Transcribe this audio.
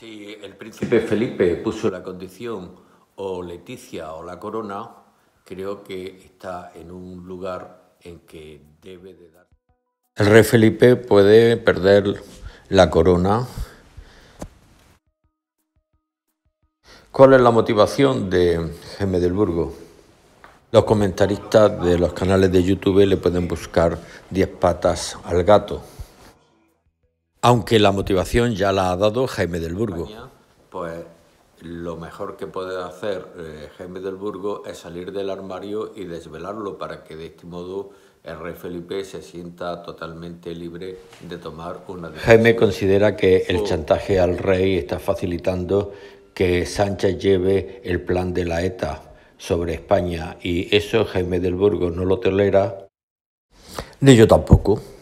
Si el príncipe Felipe puso la condición o Leticia o la corona, creo que está en un lugar en que debe de dar. El rey Felipe puede perder la corona. ¿Cuál es la motivación de Burgo? Los comentaristas de los canales de YouTube le pueden buscar diez patas al gato. Aunque la motivación ya la ha dado Jaime del Burgo. Pues lo mejor que puede hacer eh, Jaime del Burgo es salir del armario y desvelarlo para que de este modo el rey Felipe se sienta totalmente libre de tomar una decisión. Jaime considera que el chantaje al rey está facilitando que Sánchez lleve el plan de la ETA sobre España y eso Jaime del Burgo no lo tolera. Ni yo tampoco.